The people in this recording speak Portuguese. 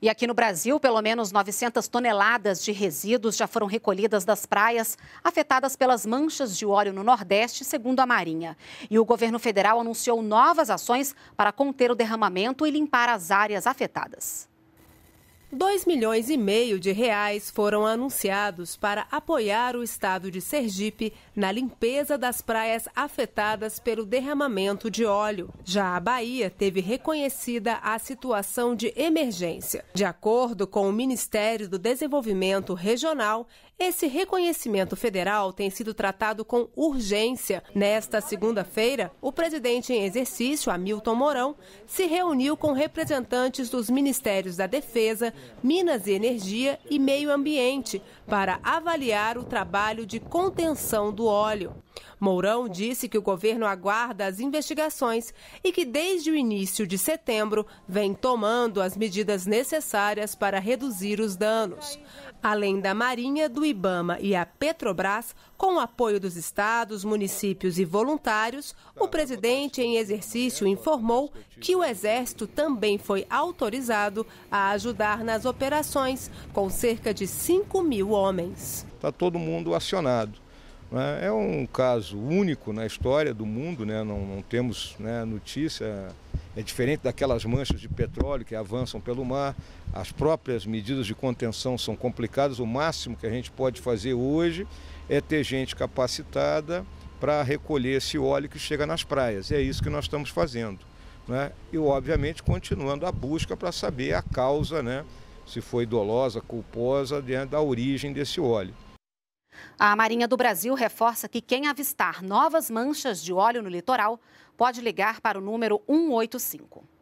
E aqui no Brasil, pelo menos 900 toneladas de resíduos já foram recolhidas das praias afetadas pelas manchas de óleo no Nordeste, segundo a Marinha. E o governo federal anunciou novas ações para conter o derramamento e limpar as áreas afetadas. 2 milhões e meio de reais foram anunciados para apoiar o estado de Sergipe na limpeza das praias afetadas pelo derramamento de óleo. Já a Bahia teve reconhecida a situação de emergência. De acordo com o Ministério do Desenvolvimento Regional, esse reconhecimento federal tem sido tratado com urgência. Nesta segunda-feira, o presidente em exercício, Hamilton Mourão, se reuniu com representantes dos Ministérios da Defesa, Minas e Energia e Meio Ambiente para avaliar o trabalho de contenção do óleo. Mourão disse que o governo aguarda as investigações e que desde o início de setembro vem tomando as medidas necessárias para reduzir os danos. Além da Marinha, do Ibama e a Petrobras, com o apoio dos estados, municípios e voluntários, o presidente em exercício informou que o Exército também foi autorizado a ajudar nas operações, com cerca de 5 mil homens. Está todo mundo acionado é um caso único na história do mundo, né? não, não temos né, notícia. É diferente daquelas manchas de petróleo que avançam pelo mar, as próprias medidas de contenção são complicadas. O máximo que a gente pode fazer hoje é ter gente capacitada para recolher esse óleo que chega nas praias. E é isso que nós estamos fazendo. Né? E, obviamente, continuando a busca para saber a causa, né? se foi dolosa, culposa, né, da origem desse óleo. A Marinha do Brasil reforça que quem avistar novas manchas de óleo no litoral pode ligar para o número 185.